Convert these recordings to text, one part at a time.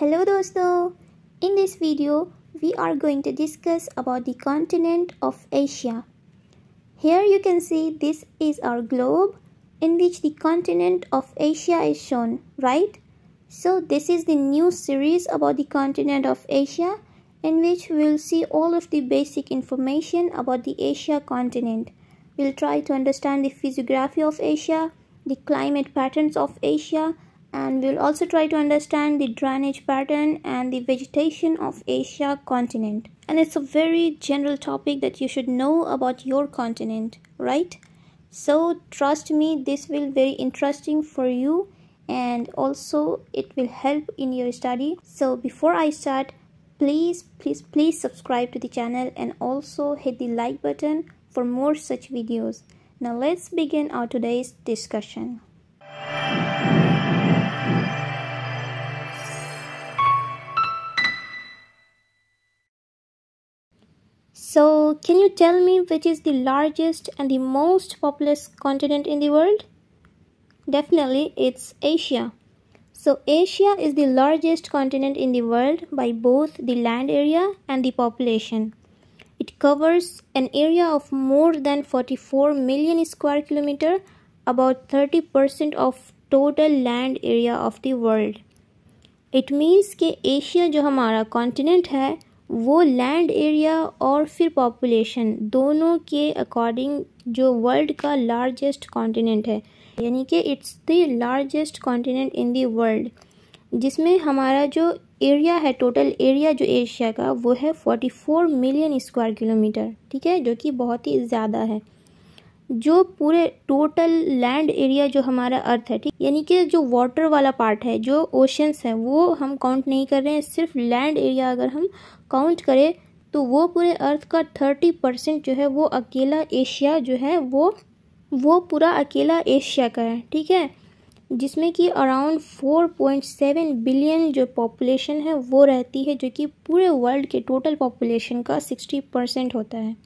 Hello dosto! In this video, we are going to discuss about the continent of Asia. Here you can see this is our globe in which the continent of Asia is shown, right? So this is the new series about the continent of Asia in which we will see all of the basic information about the Asia continent. We'll try to understand the physiography of Asia, the climate patterns of Asia, and we'll also try to understand the drainage pattern and the vegetation of Asia continent. And it's a very general topic that you should know about your continent, right? So trust me, this will very interesting for you and also it will help in your study. So before I start, please, please, please subscribe to the channel and also hit the like button for more such videos. Now let's begin our today's discussion. So, can you tell me which is the largest and the most populous continent in the world? Definitely, it's Asia. So, Asia is the largest continent in the world by both the land area and the population. It covers an area of more than 44 million square kilometer, about 30% of total land area of the world. It means Asia, Asia जो हमारा continent है वो land area और फिर population दोनों के according जो world का लार्जेस्ट कॉन्टिनेंट है यानी कि it's the largest continent in the world जिसमें हमारा जो एरिया है टोटल एरिया जो एशिया का वो है forty four million square kilometre ठीक है जो कि बहुत ही ज़्यादा है जो पूरे टोटल लैंड एरिया जो हमारा अर्थ है ठीक यानी कि जो वाटर वाला पार्ट है जो ओशंस है वो हम काउंट नहीं कर रहे हैं सिर्फ लैंड एरिया अगर हम काउंट करें तो वो पूरे अर्थ का थर्टी परसेंट जो है वो अकेला एशिया जो है वो वो पूरा अकेला एशिया का है ठीक है जिसमें कि around four point seven billion जो पॉपुलेशन है वो रहती है जो कि पूरे वर्ल्ड के टोटल पॉपुलेशन का सिक्सटी परसेंट होता है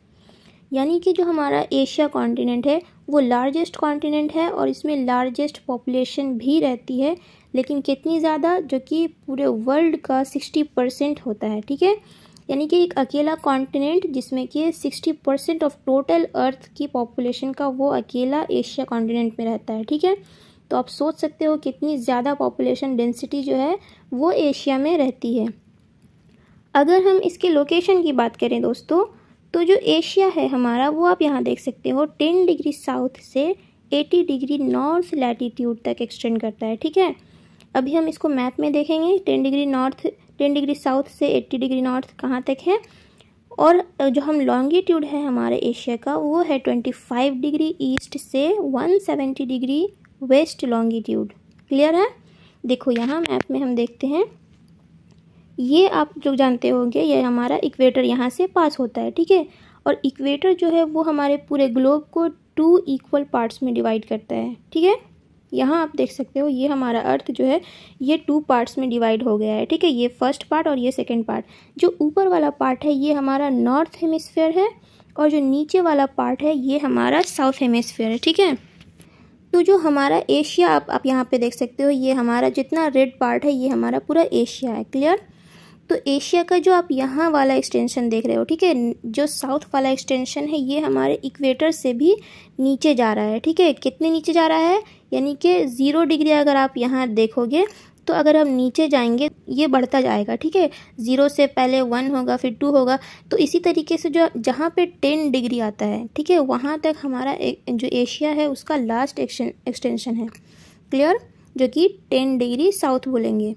यानी कि जो हमारा एशिया कॉन्टिनेंट है वो लार्जेस्ट कॉन्टिनेंट है और इसमें लार्जेस्ट पॉपुलेशन भी रहती है लेकिन कितनी ज़्यादा जो कि पूरे वर्ल्ड का सिक्सटी परसेंट होता है ठीक है यानी कि एक अकेला कॉन्टिनेंट जिसमें कि 60 परसेंट ऑफ टोटल अर्थ की पॉपुलेशन का वो अकेला एशिया कॉन्टिनेंट में रहता है ठीक है तो आप सोच सकते हो कितनी ज़्यादा पॉपुलेशन डेंसिटी जो है वो एशिया में रहती है अगर हम इसके लोकेशन की बात करें दोस्तों तो जो एशिया है हमारा वो आप यहाँ देख सकते हो टेन डिग्री साउथ से एटी डिग्री नॉर्थ लैटीट्यूड तक एक्सटेंड करता है ठीक है अभी हम इसको मैप में देखेंगे ten degree north ten degree south से एट्टी डिग्री नॉर्थ कहाँ तक है और जो हम लॉन्गिट्यूड है हमारे एशिया का वो है ट्वेंटी फाइव डिग्री ईस्ट से one seventy degree west longitude clear है देखो यहाँ मैप में हम देखते हैं ये आप जो जानते होंगे ये हमारा इक्वेटर यहाँ से पास होता है ठीक है और इक्वेटर जो है वो हमारे पूरे ग्लोब को टू इक्वल पार्ट्स में डिवाइड करता है ठीक है यहाँ आप देख सकते हो ये हमारा अर्थ जो है ये टू पार्ट्स में डिवाइड हो गया है ठीक है ये फर्स्ट पार्ट और ये सेकेंड पार्ट जो ऊपर वाला पार्ट है ये हमारा नॉर्थ हेमिसफेयर है और जो नीचे वाला पार्ट है ये हमारा साउथ हेमिसफेयर है ठीक है तो जो हमारा एशिया आप आप यहाँ पे देख सकते हो ये हमारा जितना रेड पार्ट है ये हमारा पूरा एशिया है क्लियर तो एशिया का जो आप यहाँ वाला एक्सटेंशन देख रहे हो ठीक है जो साउथ वाला एक्सटेंशन है ये हमारे इक्वेटर से भी नीचे जा रहा है ठीक है कितने नीचे जा रहा है यानी कि ज़ीरो डिग्री अगर आप यहाँ देखोगे तो अगर हम नीचे जाएंगे ये बढ़ता जाएगा ठीक है ज़ीरो से पहले वन होगा फिर टू होगा तो इसी तरीके से जो जहाँ पे टेन डिग्री आता है ठीक है वहाँ तक हमारा जो एशिया है उसका लास्ट एक्सटेंशन है क्लियर जो कि टेन डिग्री साउथ बोलेंगे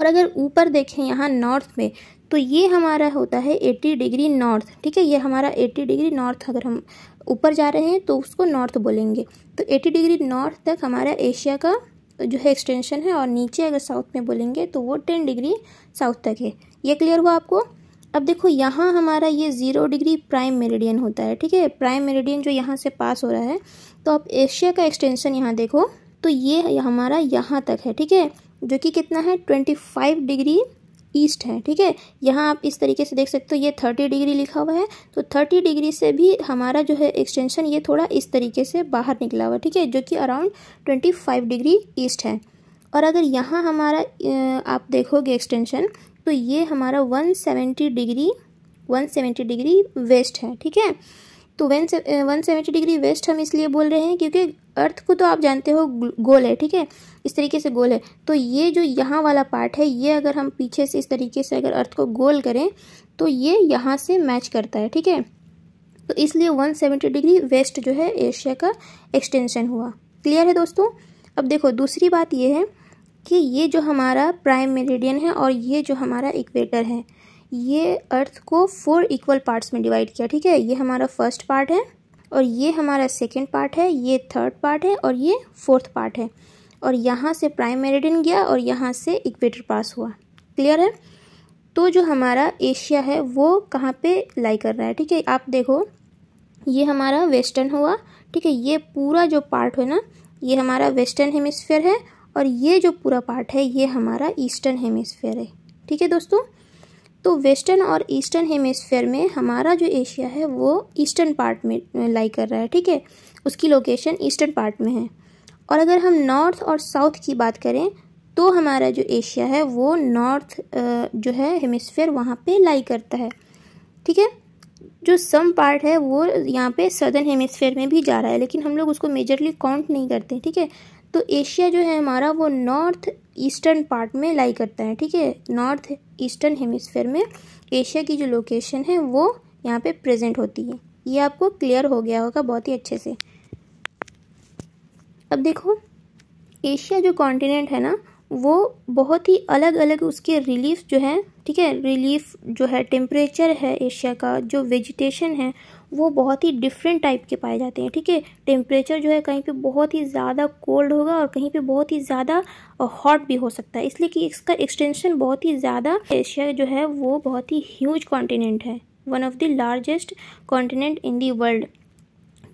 और अगर ऊपर देखें यहाँ नॉर्थ में तो ये हमारा होता है एट्टी डिग्री नॉर्थ ठीक है ये हमारा एट्टी डिग्री नॉर्थ अगर हम ऊपर जा रहे हैं तो उसको नॉर्थ बोलेंगे तो 80 डिग्री नॉर्थ तक हमारा एशिया का जो है एक्सटेंशन है और नीचे अगर साउथ में बोलेंगे तो वो टेन डिग्री साउथ तक है ये क्लियर हुआ आपको अब देखो यहाँ हमारा ये ज़ीरो डिग्री प्राइम मेरेडियन होता है ठीक है प्राइम मेरेडियन जो यहाँ से पास हो रहा है तो अब एशिया का एक्सटेंशन यहाँ देखो तो ये हमारा यहाँ तक है ठीक है जो कि कितना है ट्वेंटी फाइव डिग्री ईस्ट है ठीक है यहाँ आप इस तरीके से देख सकते हो ये थर्टी डिग्री लिखा हुआ है तो थर्टी डिग्री से भी हमारा जो है एक्सटेंशन ये थोड़ा इस तरीके से बाहर निकला हुआ है ठीक है जो कि around twenty five degree east है और अगर यहाँ हमारा आप देखोगे एक्सटेंशन तो ये हमारा one seventy degree one seventy degree west है ठीक है तो one one seventy degree west हम इसलिए बोल रहे हैं क्योंकि अर्थ को तो आप जानते हो गोल है ठीक है इस तरीके से गोल है तो ये जो यहाँ वाला पार्ट है ये अगर हम पीछे से इस तरीके से अगर अर्थ को गोल करें तो ये यहाँ से मैच करता है ठीक है तो इसलिए वन सेवेंटी डिग्री वेस्ट जो है एशिया का एक्सटेंशन हुआ क्लियर है दोस्तों अब देखो दूसरी बात ये है कि ये जो हमारा प्राइम मेरिडियन है और ये जो हमारा इक्वेटर है ये अर्थ को फोर इक्वल पार्ट्स में डिवाइड किया ठीक है ये हमारा फर्स्ट पार्ट है और ये हमारा सेकेंड पार्ट है ये थर्ड पार्ट है और ये फोर्थ पार्ट है और यहाँ से प्राइम मेरिडिन गया और यहाँ से इक्वेटर पास हुआ क्लियर है तो जो हमारा एशिया है वो कहाँ पे लाई कर रहा है ठीक है आप देखो ये हमारा वेस्टर्न हुआ ठीक है ये पूरा जो पार्ट है ना ये हमारा वेस्टर्न हेमिस्फेयर है और ये जो पूरा पार्ट है ये हमारा ईस्टर्न हेमिस्फेयर है ठीक है दोस्तों तो वेस्टर्न और ईस्टर्न हेमिसफेयर में हमारा जो एशिया है वो ईस्टर्न पार्ट में लाई कर रहा है ठीक है उसकी लोकेशन ईस्टर्न पार्ट में है और अगर हम नॉर्थ और साउथ की बात करें तो हमारा जो एशिया है वो नॉर्थ जो है हेमिसफेयर वहाँ पे लाई करता है ठीक है जो सम पार्ट है वो यहाँ पे सदर्न हेमिसफेयर में भी जा रहा है लेकिन हम लोग उसको मेजरली काउंट नहीं करते ठीक है तो एशिया जो है हमारा वो नॉर्थ ईस्टर्न पार्ट में लाई करता है ठीक है नॉर्थ ईस्टर्न हेमिसफेयर में एशिया की जो लोकेशन है वो यहाँ पे प्रेजेंट होती है ये आपको क्लियर हो गया होगा बहुत ही अच्छे से अब देखो एशिया जो कॉन्टिनेंट है ना वो बहुत ही अलग अलग उसके रिलीफ जो है ठीक है रिलीफ जो है टेम्परेचर है एशिया का जो वेजिटेशन है वो बहुत ही डिफरेंट टाइप के पाए जाते हैं ठीक है टेम्परेचर जो है कहीं पे बहुत ही ज़्यादा कोल्ड होगा और कहीं पे बहुत ही ज़्यादा हॉट भी हो सकता है इसलिए कि इसका एक्सटेंशन बहुत ही ज़्यादा एशिया जो है वो बहुत ही ह्यूज कॉन्टिनेंट है one of the largest continent in the world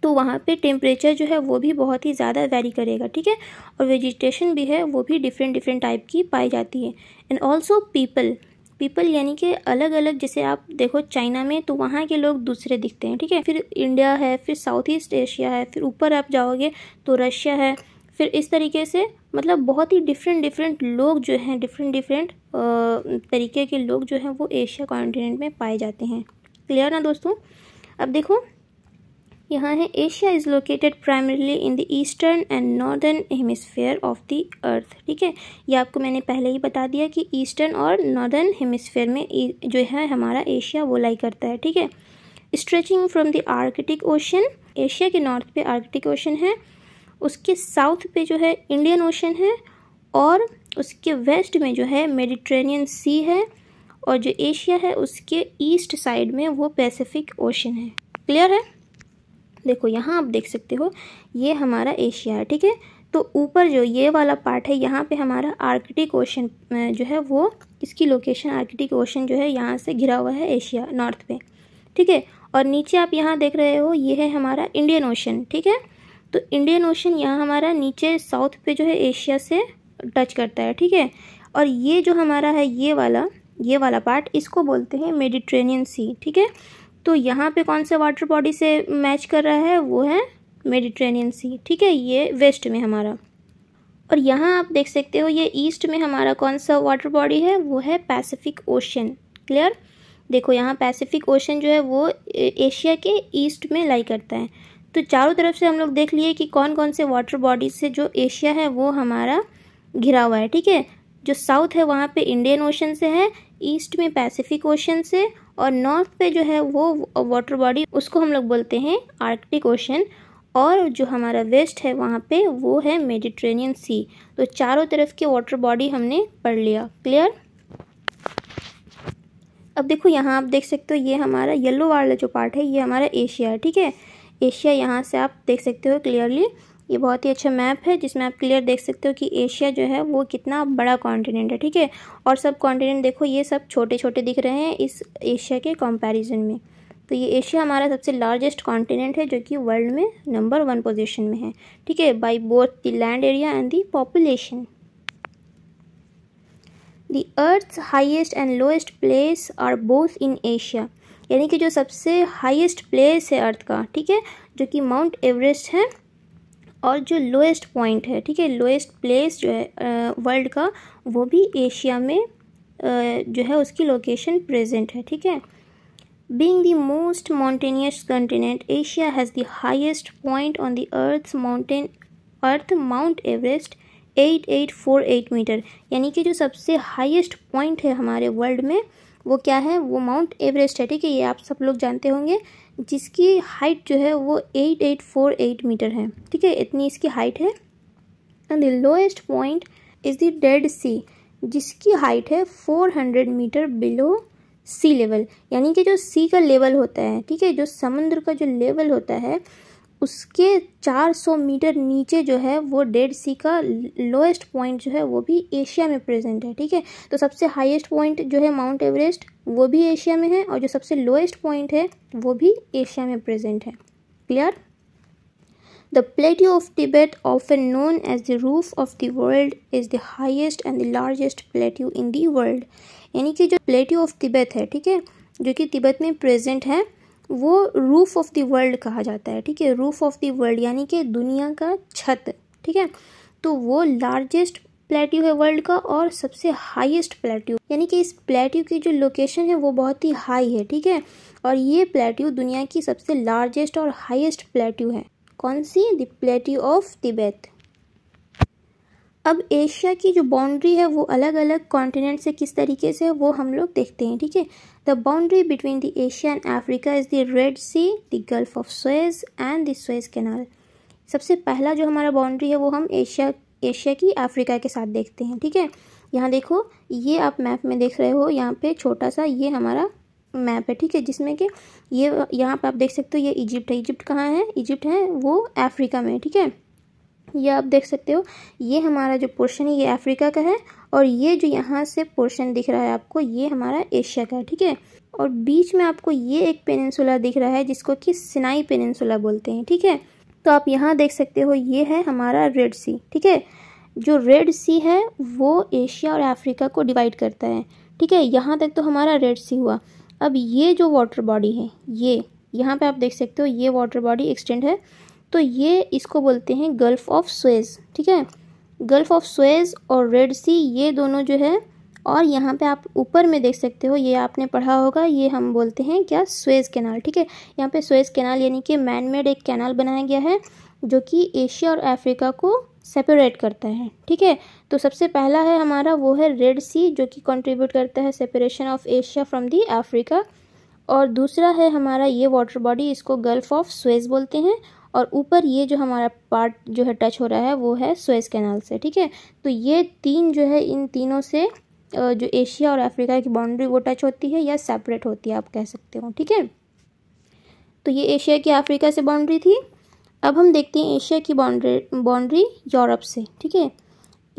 तो वहाँ पे टेम्परेचर जो है वो भी बहुत ही ज़्यादा वेरी करेगा ठीक है और वेजिटेशन भी है वो भी डिफरेंट डिफरेंट टाइप की पाई जाती है एंड ऑल्सो पीपल पीपल यानी कि अलग अलग जैसे आप देखो चाइना में तो वहाँ के लोग दूसरे दिखते हैं ठीक है फिर इंडिया है फिर साउथ ईस्ट एशिया है फिर ऊपर आप जाओगे तो रशिया है फिर इस तरीके से मतलब बहुत ही डिफरेंट डिफरेंट लोग जो हैं डिफरेंट डिफरेंट तरीके के लोग जो हैं वो एशिया कॉन्टिनेंट में पाए जाते हैं क्लियर ना दोस्तों अब देखो यहाँ है Asia is located primarily in the eastern and northern hemisphere of the earth ठीक है ये आपको मैंने पहले ही बता दिया कि ईस्टर्न और नॉर्दर्न हेमिसफेयर में जो है हमारा एशिया वो लाई करता है ठीक है stretching from the Arctic ocean Asia के नॉर्थ पे आर्कटिक ओशन है उसके साउथ पे जो है इंडियन ओशन है और उसके वेस्ट में जो है मेडिट्रेनियन सी है और जो एशिया है उसके ईस्ट साइड में वो पैसिफिक ओशन है क्लियर है देखो यहाँ आप देख सकते हो ये हमारा एशिया है ठीक है तो ऊपर जो ये वाला पार्ट है यहाँ पे हमारा आर्कटिक ओशन जो है वो इसकी लोकेशन आर्कटिक ओशन जो है यहाँ से घिरा हुआ है एशिया नॉर्थ में ठीक है और नीचे आप यहाँ देख रहे हो ये है हमारा इंडियन ओशन ठीक है तो इंडियन ओशन यहाँ हमारा नीचे साउथ पे जो है एशिया से टच करता है ठीक है और ये जो हमारा है ये वाला ये वाला पार्ट इसको बोलते हैं मेडिट्रेनियन सी ठीक है तो यहाँ पे कौन से वाटर बॉडी से मैच कर रहा है वो है मेडिट्रेनियन सी ठीक है ये वेस्ट में हमारा और यहाँ आप देख सकते हो ये ईस्ट में हमारा कौन सा वाटर बॉडी है वो है पैसिफिक ओशन क्लियर देखो यहाँ पैसिफिक ओशन जो है वो एशिया के ईस्ट में लाई करता है तो चारों तरफ से हम लोग देख लिए कि कौन कौन से वाटर बॉडी से जो एशिया है वो हमारा घिरा हुआ है ठीक है जो साउथ है वहाँ पे इंडियन ओशन से है ईस्ट में पैसिफिक ओशन से और नॉर्थ पे जो है वो वाटर बॉडी उसको हम लोग बोलते हैं आर्कटिक ओशन और जो हमारा वेस्ट है वहाँ पे वो है मेडिट्रेनियन सी तो चारों तरफ के वाटर बॉडी हमने पढ़ लिया क्लियर अब देखो यहाँ आप देख सकते हो ये हमारा येलो वाला जो पार्ट है ये हमारा एशिया है ठीक है एशिया यहाँ से आप देख सकते हो क्लियरली ये बहुत ही अच्छा मैप है जिसमें आप क्लियर देख सकते हो कि एशिया जो है वो कितना बड़ा कॉन्टिनेंट है ठीक है और सब कॉन्टिनेंट देखो ये सब छोटे छोटे दिख रहे हैं इस एशिया के कंपैरिजन में तो ये एशिया हमारा सबसे लार्जेस्ट कॉन्टिनेंट है जो कि वर्ल्ड में नंबर वन पोजीशन में है ठीक है by both the land area and the population the earth highest and lowest place are both in Asia यानी कि जो सबसे हाइस्ट प्लेस है अर्थ का ठीक है जो कि माउंट एवरेस्ट है और जो लोएस्ट पॉइंट है ठीक है लोएस्ट प्लेस जो है वर्ल्ड का वो भी एशिया में जो है उसकी लोकेशन प्रेजेंट है ठीक है being the most mountainous continent Asia has the highest point on the earth mountain earth mount Everest at eight four eight metre यानी कि जो सबसे हाइस्ट पॉइंट है हमारे वर्ल्ड में वो क्या है वो माउंट एवरेस्ट है ठीक है ये आप सब लोग जानते होंगे जिसकी हाइट जो है वो eight eight four eight metre है ठीक है इतनी इसकी हाइट है and the lowest point is the dead sea जिसकी हाइट है four hundred metre below sea level यानी कि जो सी का लेवल होता है ठीक है जो समुद्र का जो लेवल होता है उसके 400 मीटर नीचे जो है वो डेड सी का लोएस्ट पॉइंट जो है वो भी एशिया में प्रेजेंट है ठीक है तो सबसे हाईएस्ट पॉइंट जो है माउंट एवरेस्ट वो भी एशिया में है और जो सबसे लोएस्ट पॉइंट है वो भी एशिया में प्रेजेंट है clear the plateau of Tibet, often known as the roof of the world is the highest and the largest plateau in the world यानी कि जो प्लेट्यू ऑफ तिब्बत है ठीक है जो कि तिब्बत में प्रेजेंट है वो रूफ़ ऑफ़ द वर्ल्ड कहा जाता है ठीक है रूफ़ ऑफ़ द वर्ल्ड यानी कि दुनिया का छत ठीक है तो वो लार्जेस्ट प्लेट्यू है वर्ल्ड का और सबसे हाईएस्ट प्लेट्यू यानी कि इस प्लेट्यू की जो लोकेशन है वो बहुत ही हाई है ठीक है और ये प्लेट्यू दुनिया की सबसे लार्जेस्ट और हाईएस्ट प्लेट्यू है कौन सी द प्लेट्यू ऑफ तिबैत अब एशिया की जो बाउंड्री है वो अलग अलग कॉन्टिनेंट से किस तरीके से वो हम लोग देखते हैं ठीक है The boundary between the Asia and Africa is the Red Sea, the Gulf of Suez and the Suez Canal. सबसे पहला जो हमारा बाउंड्री है वो हम एशिया एशिया की अफ्रीका के साथ देखते हैं ठीक है यहाँ देखो ये आप मैप में देख रहे हो यहाँ पे छोटा सा ये हमारा मैप है ठीक है जिसमें कि ये यहाँ पे आप देख सकते हो ये इजिप्ट है इजिप्ट कहाँ है इजिप्ट है वो अफ्रीका में ठीक है ये आप देख सकते हो ये हमारा जो पोर्शन है ये अफ्रीका का है और ये जो यहाँ से पोर्शन दिख रहा है आपको ये हमारा एशिया का है ठीक है और बीच में आपको ये एक पेनसुला दिख रहा है जिसको कि सिनाई पेनसुला बोलते हैं ठीक है तो आप यहाँ देख सकते हो ये है हमारा रेड सी ठीक है जो रेड सी है वो एशिया और अफ्रीका को डिवाइड करता है ठीक है यहाँ तक तो हमारा रेड सी हुआ अब ये जो वाटर बॉडी है ये यहाँ पे आप देख सकते हो ये वाटर बॉडी एक्सटेंड है तो ये इसको बोलते हैं गल्फ़ ऑफ स्वेज ठीक है गल्फ़ ऑफ स्वेज और रेड सी ये दोनों जो है और यहाँ पे आप ऊपर में देख सकते हो ये आपने पढ़ा होगा ये हम बोलते हैं क्या स्वेज कैनाल ठीक है यहाँ पे स्वेज कैनाल यानी कि मैन मेड एक कैनाल बनाया गया है जो कि एशिया और अफ्रीका को सेपरेट करता है ठीक है तो सबसे पहला है हमारा वो है रेड सी जो कि कंट्रीब्यूट करता है separation of Asia from the Africa और दूसरा है हमारा ये वाटर बॉडी इसको गल्फ ऑफ स्वेज बोलते हैं और ऊपर ये जो हमारा पार्ट जो है टच हो रहा है वो है स्वेज कैनाल से ठीक है तो ये तीन जो है इन तीनों से जो एशिया और अफ्रीका की बाउंड्री वो टच होती है या सेपरेट होती है आप कह सकते हो ठीक है तो ये एशिया की अफ्रीका से बाउंड्री थी अब हम देखते हैं एशिया की बाउंड्री बाउंड्री यूरोप से ठीक है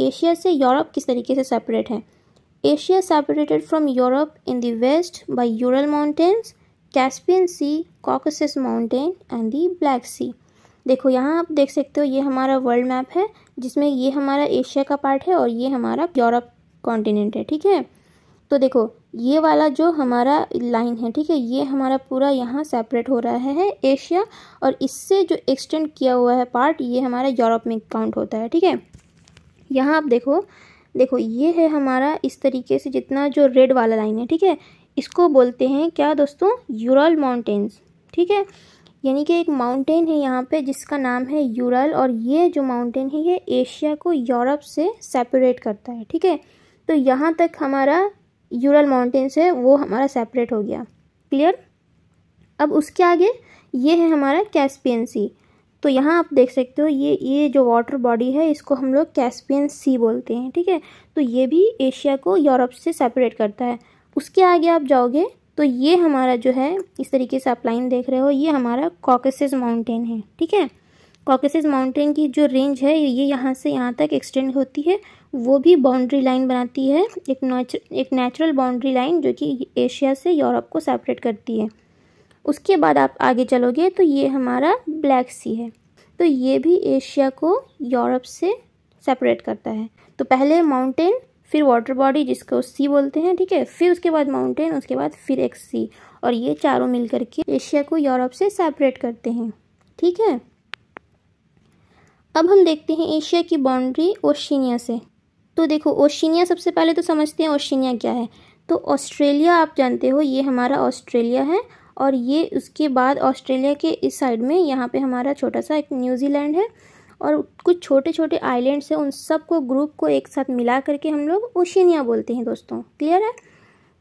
एशिया से यूरोप किस तरीके से सेपरेट है Asia separated from Europe in the west by Ural mountains Caspian sea Caucasus mountain and the black sea देखो यहाँ आप देख सकते हो ये हमारा वर्ल्ड मैप है जिसमें ये हमारा एशिया का पार्ट है और ये हमारा यूरोप कॉन्टिनेंट है ठीक है तो देखो ये वाला जो हमारा लाइन है ठीक है ये हमारा पूरा यहाँ सेपरेट हो रहा है एशिया और इससे जो एक्सटेंड किया हुआ है पार्ट ये हमारा यूरोप में काउंट होता है ठीक है यहाँ आप देखो देखो ये है हमारा इस तरीके से जितना जो रेड वाला लाइन है ठीक है इसको बोलते हैं क्या दोस्तों यूरल माउंटेन्स ठीक है यानी कि एक माउंटेन है यहाँ पे जिसका नाम है यूरल और ये जो माउंटेन है ये एशिया को यूरोप से सेपरेट करता है ठीक है तो यहाँ तक हमारा यूरल माउंटेन से वो हमारा सेपरेट हो गया क्लियर अब उसके आगे ये है हमारा कैस्पियन सी तो यहाँ आप देख सकते हो ये ये जो वाटर बॉडी है इसको हम लोग कैस्पियन सी बोलते हैं ठीक है तो ये भी एशिया को यूरोप से सेपरेट करता है उसके आगे आप जाओगे तो ये हमारा जो है इस तरीके से आप लाइन देख रहे हो ये हमारा कॉकसिस माउंटेन है ठीक है कॉकसिस माउंटेन की जो रेंज है ये यहाँ से यहाँ तक एक्सटेंड होती है वो भी बाउंड्री लाइन बनाती है एक नेचुर एक नेचुरल बाउंड्री लाइन जो कि एशिया से यूरोप को सेपरेट करती है उसके बाद आप आगे चलोगे तो ये हमारा ब्लैक सी है तो ये भी एशिया को यूरोप से सेपरेट करता है तो पहले माउंटेन फिर वाटर बॉडी जिसको सी बोलते हैं ठीक है फिर उसके बाद माउंटेन उसके बाद फिर एक सी और ये चारों मिलकर के एशिया को यूरोप से सेपरेट करते हैं ठीक है अब हम देखते हैं एशिया की बाउंड्री ओशिनिया से तो देखो ओशिनिया सबसे पहले तो समझते हैं ओशिनिया क्या है तो ऑस्ट्रेलिया आप जानते हो ये हमारा ऑस्ट्रेलिया है और ये उसके बाद ऑस्ट्रेलिया के इस साइड में यहाँ पे हमारा छोटा सा एक न्यूजीलैंड है और कुछ छोटे छोटे आइलैंड्स हैं उन सबको ग्रुप को एक साथ मिला करके हम लोग ओशिनिया बोलते हैं दोस्तों क्लियर है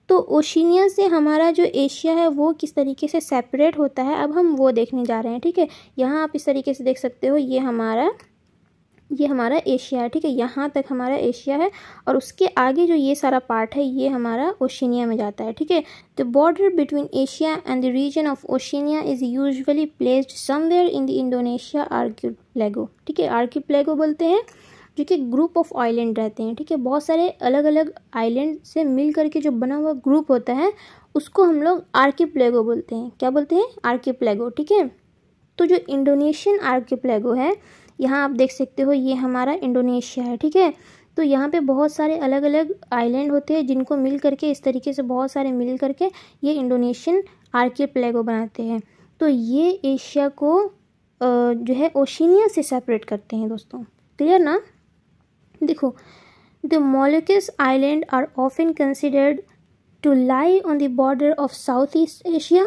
तो ओशिनिया से हमारा जो एशिया है वो किस तरीके से सेपरेट होता है अब हम वो देखने जा रहे हैं ठीक है यहाँ आप इस तरीके से देख सकते हो ये हमारा ये हमारा एशिया है ठीक है यहाँ तक हमारा एशिया है और उसके आगे जो ये सारा पार्ट है ये हमारा ओशिनिया में जाता है ठीक है the border between Asia and the region of Oceania is usually placed somewhere in the Indonesia archipelago ठीक है आर्क्यूप्लेगो बोलते हैं जो कि ग्रुप ऑफ आइलैंड रहते हैं ठीक है बहुत सारे अलग अलग आइलैंड से मिल करके जो बना हुआ ग्रुप होता है उसको हम लोग आर्किप्लेगो बोलते हैं क्या बोलते हैं आर्किप्लेगो ठीक है तो जो इंडोनेशियन आर्किप्लेगो है यहाँ आप देख सकते हो ये हमारा इंडोनेशिया है ठीक है तो यहाँ पे बहुत सारे अलग अलग आइलैंड होते हैं जिनको मिल करके इस तरीके से बहुत सारे मिल करके ये इंडोनेशियन आर्किल प्लेगो बनाते हैं तो ये एशिया को जो है ओशिनिया से सेपरेट करते हैं दोस्तों क्लियर ना देखो the Moluccas island are often considered to lie on the border of south east Asia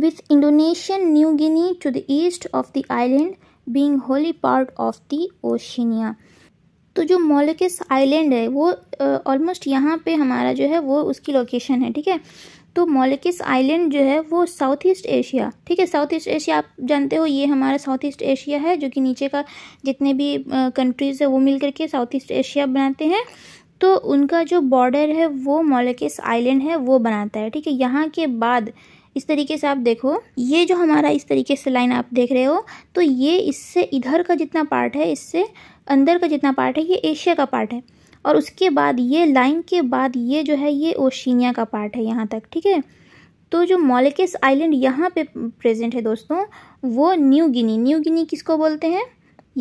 with Indonesian new Guinea to the east of the island being wholly part of the Oceania तो जो मोलिकस island है वो almost uh, यहाँ पे हमारा जो है वो उसकी लोकेशन है ठीक है तो मोलिकस आइलैंड जो है वो साउथ ईस्ट एशिया ठीक है साउथ ईस्ट एशिया आप जानते हो ये हमारा साउथ ईस्ट एशिया है जो कि नीचे का जितने भी कंट्रीज़ uh, है वो मिल करके साउथ ईस्ट एशिया बनाते हैं तो उनका जो बॉर्डर है वो मोलिकस आइलैंड है वो बनाता है ठीक है यहाँ के बाद इस तरीके से आप देखो ये जो हमारा इस तरीके से लाइन आप देख रहे हो तो ये इससे इधर का जितना पार्ट है इससे अंदर का जितना पार्ट है ये एशिया का पार्ट है और उसके बाद ये लाइन के बाद ये जो है ये ओशिनिया का पार्ट है यहाँ तक ठीक है तो जो मॉलिकस आइलैंड यहाँ पे प्रेजेंट है दोस्तों वो न्यू गिनी न्यू गिनी किसको बोलते हैं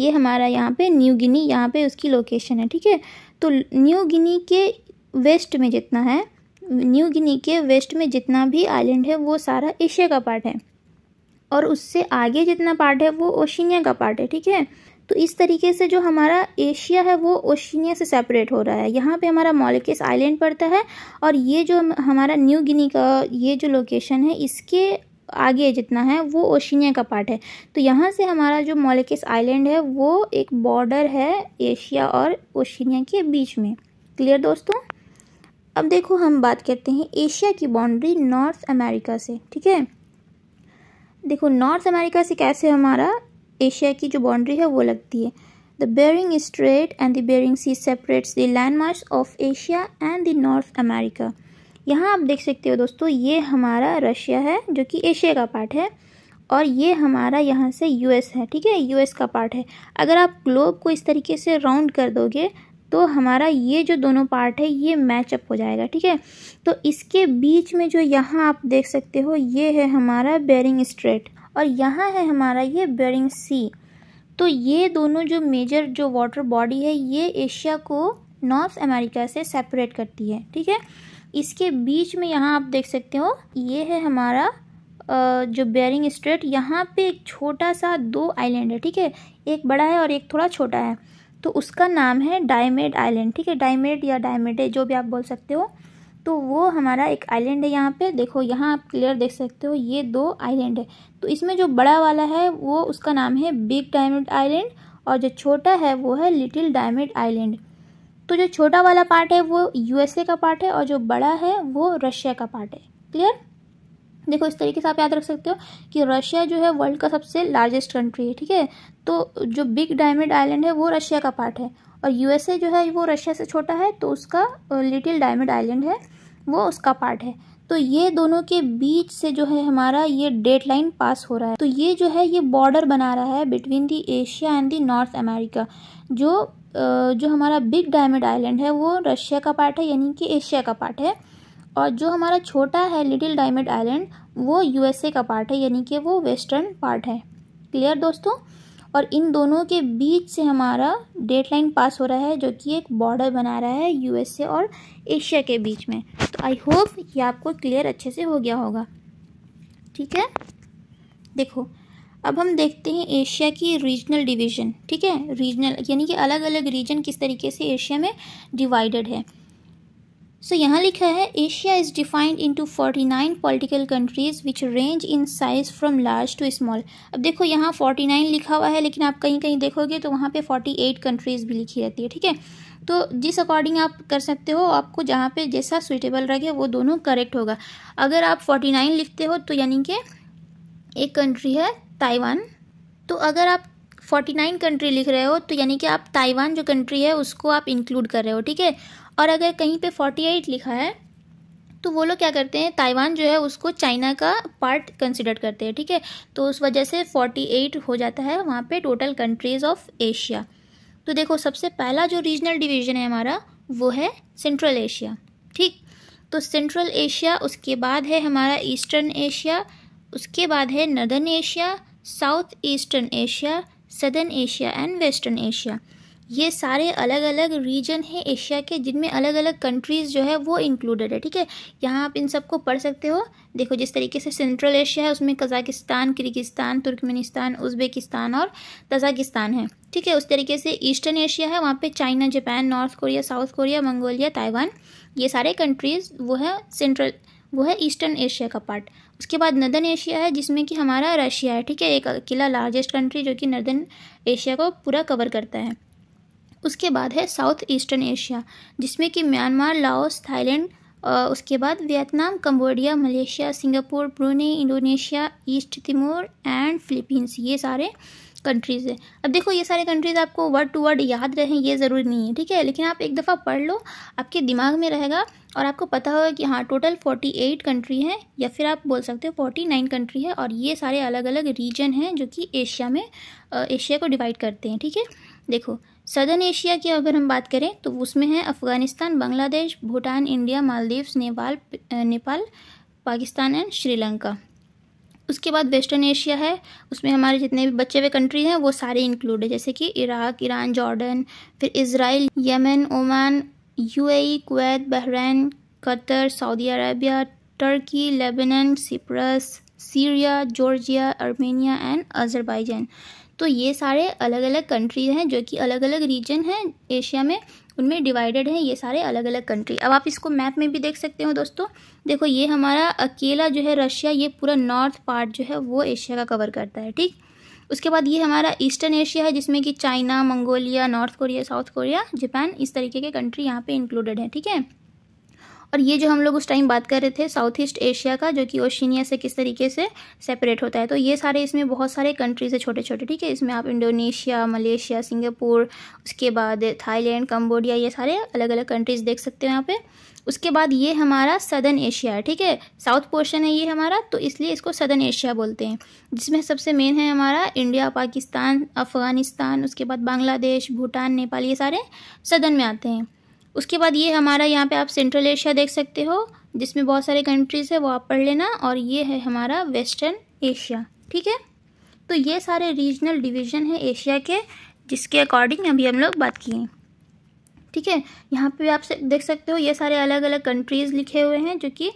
ये हमारा यहाँ पे न्यू गिनी यहाँ पे उसकी लोकेशन है ठीक है तो न्यू गिनी के वेस्ट में जितना है न्यू गिनी के वेस्ट में जितना भी आइलैंड है वो सारा एशिया का पार्ट है और उससे आगे जितना पार्ट है वो ओशिनिया का पार्ट है ठीक है तो इस तरीके से जो हमारा एशिया है वो ओशिनिया से सेपरेट हो रहा है यहाँ पे हमारा मॉलिकस आइलैंड पड़ता है और ये जो हमारा न्यू गिनी का ये जो लोकेशन है इसके आगे जितना है वो ओशिनिया का पार्ट है तो यहाँ से हमारा जो मॉलिकस आइलैंड है वो एक बॉर्डर है एशिया और ओशिनिया के बीच में क्लियर दोस्तों अब देखो हम बात करते हैं एशिया की बाउंड्री नॉर्थ अमेरिका से ठीक है देखो नॉर्थ अमेरिका से कैसे हमारा एशिया की जो बाउंड्री है वो लगती है the Bering strait and the Bering sea separates the landmarks of Asia and the north America यहाँ आप देख सकते हो दोस्तों ये हमारा रशिया है जो कि एशिया का पार्ट है और ये हमारा यहाँ से यूएस है ठीक है यूएस का पार्ट है अगर आप ग्लोब को इस तरीके से राउंड कर दोगे तो हमारा ये जो दोनों पार्ट है ये मैचअप हो जाएगा ठीक है तो इसके बीच में जो यहाँ आप देख सकते हो ये है हमारा बेरिंग स्ट्रेट और यहाँ है हमारा ये बेरिंग सी तो ये दोनों जो मेजर जो वाटर बॉडी है ये एशिया को नॉर्थ अमेरिका से सेपरेट करती है ठीक है इसके बीच में यहाँ आप देख सकते हो ये है हमारा जो बेरिंग स्ट्रेट यहाँ पे एक छोटा सा दो आइलैंड है ठीक है एक बड़ा है और एक थोड़ा छोटा है तो उसका नाम है डायमेड आइलैंड ठीक है डायमेड या डायमेडे जो भी आप बोल सकते हो तो वो हमारा एक आइलैंड है यहाँ पे देखो यहाँ आप क्लियर देख सकते हो ये दो आइलैंड है तो इसमें जो बड़ा वाला है वो उसका नाम है बिग डायमेड आइलैंड और जो छोटा है वो है लिटिल डायमेड आइलैंड तो जो छोटा वाला पार्ट है वो यूएसए का पार्ट है और जो बड़ा है वो रशिया का पार्ट है क्लियर देखो इस तरीके से आप याद रख सकते हो कि रशिया जो है वर्ल्ड का सबसे लार्जेस्ट कंट्री है ठीक है तो जो बिग डायमंड आइलैंड है वो रशिया का पार्ट है और यूएसए जो है वो रशिया से छोटा है तो उसका लिटिल डायमंड आइलैंड है वो उसका पार्ट है तो ये दोनों के बीच से जो है हमारा ये डेट लाइन पास हो रहा है तो ये जो है ये बॉर्डर बना रहा है between the Asia and the north America जो जो हमारा बिग डायमंड आइलैंड है वो रशिया का पार्ट है यानी कि एशिया का पार्ट है और जो हमारा छोटा है लिटिल डायमंड आइलैंड वो यूएसए का पार्ट है यानी कि वो वेस्टर्न पार्ट है क्लियर दोस्तों और इन दोनों के बीच से हमारा डेट लाइन पास हो रहा है जो कि एक बॉर्डर बना रहा है यूएसए और एशिया के बीच में तो आई होप ये आपको क्लियर अच्छे से हो गया होगा ठीक है देखो अब हम देखते हैं एशिया की रीजनल डिवीज़न ठीक है रीजनल यानी कि अलग अलग रीजन किस तरीके से एशिया में डिवाइडेड है सो so, यहाँ लिखा है Asia is defined into nine political countries which range in size from large to small अब देखो यहाँ फोर्टी नाइन लिखा हुआ है लेकिन आप कहीं कहीं देखोगे तो वहाँ पे एट कंट्रीज़ भी लिखी रहती है ठीक है तो जिस अकॉर्डिंग आप कर सकते हो आपको जहाँ पे जैसा सुइटेबल रहे वो दोनों करेक्ट होगा अगर आप नाइन लिखते हो तो यानी कि एक कंट्री है ताइवान तो अगर आप फोर्टी नाइन कंट्री लिख रहे हो तो यानी कि आप ताइवान जो कंट्री है उसको आप इंक्लूड कर रहे हो ठीक है और अगर कहीं पे 48 लिखा है तो वो लोग क्या करते हैं ताइवान जो है उसको चाइना का पार्ट कंसिडर करते हैं ठीक है थीके? तो उस वजह से 48 हो जाता है वहाँ पे टोटल कंट्रीज़ ऑफ एशिया तो देखो सबसे पहला जो रीजनल डिवीज़न है हमारा वो है सेंट्रल एशिया ठीक तो सेंट्रल एशिया उसके बाद है हमारा ईस्टर्न एशिया उसके बाद है northern Asia south eastern Asia southern Asia and western Asia ये सारे अलग अलग रीजन है एशिया के जिनमें अलग अलग कंट्रीज़ जो है वो इंक्लूडेड है ठीक है यहाँ आप इन सबको पढ़ सकते हो देखो जिस तरीके से सेंट्रल एशिया है उसमें कजाकिस्तान किर्गिस्तान तुर्कमेनिस्तान उज्बेकिस्तान और तजाकिस्तान है ठीक है उस तरीके से ईस्टर्न एशिया है वहाँ पर China Japan north Korea south Korea Mongolia Taiwan ये सारे कंट्रीज़ वो है सेंट्रल वो है ईस्टर्न एशिया का पार्ट उसके बाद नदन एशिया है जिसमें कि हमारा रशिया है ठीक है एक अकेला लार्जेस्ट कंट्री जो कि नदन एशिया को पूरा कवर करता है उसके बाद है साउथ ईस्टर्न एशिया जिसमें कि म्यांमार लाओस थाईलैंड उसके बाद Vietnam Cambodia Malaysia Singapore Brunei Indonesia east Timor and Philippines ये सारे कंट्रीज़ है अब देखो ये सारे कंट्रीज़ आपको वर्ड टू वर्ड याद रहें ये ज़रूरी नहीं है ठीक है लेकिन आप एक दफ़ा पढ़ लो आपके दिमाग में रहेगा और आपको पता होगा कि हाँ टोटल फोर्टी एट कंट्री हैं या फिर आप बोल सकते हो फोर्टी नाइन कंट्री है और ये सारे अलग अलग रीजन हैं जो कि एशिया में एशिया को डिवाइड करते हैं ठीक है देखो सदर्न एशिया की अगर हम बात करें तो उसमें है अफ़गानिस्तान बांग्लादेश भूटान इंडिया मालदीव्स नेपाल नेपाल पाकिस्तान एंड श्रीलंका उसके बाद वेस्टर्न एशिया है उसमें हमारे जितने भी बचे हुए कंट्री हैं वो सारे इंक्लूड है जैसे कि इराक ईरान जॉर्डन फिर Israel Yemen Oman UAE Kuwait Bahrain Qatar Saudi Arabia Turkey Lebanon Cyprus Syria Georgia Armenia and Azerbaijan तो ये सारे अलग अलग कंट्रीज हैं जो कि अलग अलग रीजन हैं एशिया में उनमें डिवाइडेड हैं ये सारे अलग अलग कंट्री अब आप इसको मैप में भी देख सकते हो दोस्तों देखो ये हमारा अकेला जो है रशिया ये पूरा नॉर्थ पार्ट जो है वो एशिया का कवर करता है ठीक उसके बाद ये हमारा ईस्टर्न एशिया है जिसमें कि China Mongolia north Korea south Korea Japan इस तरीके के कंट्री यहाँ पे इंक्लूडेड हैं ठीक है थीके? और ये जो हम लोग उस टाइम बात कर रहे थे साउथ ईस्ट एशिया का जो कि ओशिनिया से किस तरीके से सेपरेट होता है तो ये सारे इसमें बहुत सारे कंट्रीज है छोटे छोटे ठीक है इसमें आप इंडोनेशिया मलेशिया सिंगापुर उसके बाद थाईलैंड कम्बोडिया ये सारे अलग अलग कंट्रीज़ देख सकते हो यहाँ पर उसके बाद ये हमारा सदर्न एशिया है ठीक है साउथ पोर्शन है ये हमारा तो इसलिए इसको सदर्न एशिया बोलते हैं जिसमें सबसे मेन है हमारा इंडिया पाकिस्तान अफ़गानिस्तान उसके बाद बांग्लादेश भूटान नेपाल ये सारे सदन में आते हैं उसके बाद ये हमारा यहाँ पे आप सेंट्रल एशिया देख सकते हो जिसमें बहुत सारे कंट्रीज़ है वो आप पढ़ लेना और ये है हमारा वेस्टर्न एशिया ठीक है तो ये सारे रीजनल डिवीज़न है एशिया के जिसके अकॉर्डिंग अभी हम लोग बात किए ठीक है यहाँ पे आप देख सकते हो ये सारे अलग अलग कंट्रीज़ लिखे हुए हैं जो कि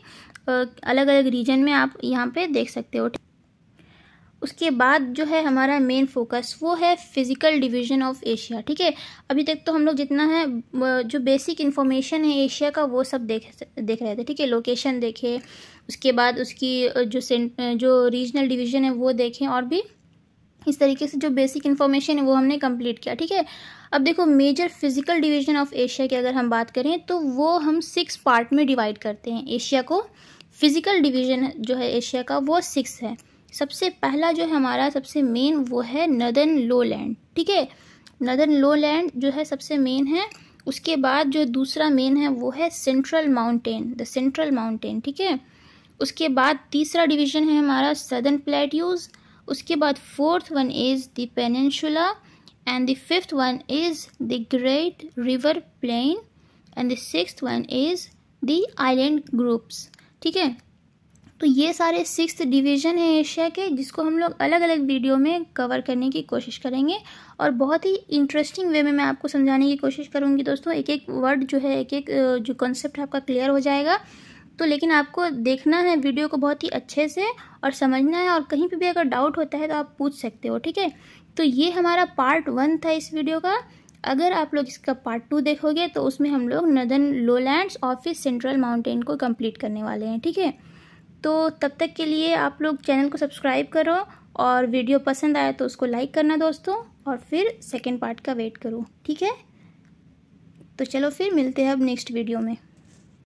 अलग अलग रीजन में आप यहाँ पर देख सकते हो उसके बाद जो है हमारा मेन फोकस वो है फिज़िकल डिवीज़न ऑफ एशिया ठीक है अभी तक तो हम लोग जितना है जो बेसिक इन्फॉर्मेशन है एशिया का वो सब देख देख रहे थे ठीक है लोकेशन देखे उसके बाद उसकी जो सेंट जो रीजनल डिवीज़न है वो देखें और भी इस तरीके से जो बेसिक इन्फॉर्मेशन है वो हमने कंप्लीट किया ठीक है अब देखो major physical division of Asia की अगर हम बात करें तो वो हम सिक्स पार्ट में डिवाइड करते हैं एशिया को फिजिकल डिवीजन जो है एशिया का वो सिक्स है सबसे पहला जो है हमारा सबसे मेन वो है नदन लो लैंड ठीक है नदन लो लैंड जो है सबसे मेन है उसके बाद जो दूसरा मेन है वो है central mountain the central mountain ठीक है उसके बाद तीसरा डिवीजन है हमारा सदर्न प्लेट्यूज उसके बाद fourth one is the peninsula and the fifth one is the great river plain and the six one is the island groups ठीक है तो ये सारे सिक्स डिवीज़न हैं एशिया के जिसको हम लोग अलग अलग वीडियो में कवर करने की कोशिश करेंगे और बहुत ही इंटरेस्टिंग वे में मैं आपको समझाने की कोशिश करूँगी दोस्तों एक एक वर्ड जो है एक एक जो कॉन्सेप्ट आपका क्लियर हो जाएगा तो लेकिन आपको देखना है वीडियो को बहुत ही अच्छे से और समझना है और कहीं पर भी अगर डाउट होता है तो आप पूछ सकते हो ठीक है तो ये हमारा पार्ट वन था इस वीडियो का अगर आप लोग इसका पार्ट टू देखोगे तो उसमें हम लोग northern lowlands office central mountain को कंप्लीट करने वाले हैं ठीक है तो तब तक के लिए आप लोग चैनल को सब्सक्राइब करो और वीडियो पसंद आया तो उसको लाइक करना दोस्तों और फिर सेकेंड पार्ट का वेट करो ठीक है तो चलो फिर मिलते हैं अब नेक्स्ट वीडियो में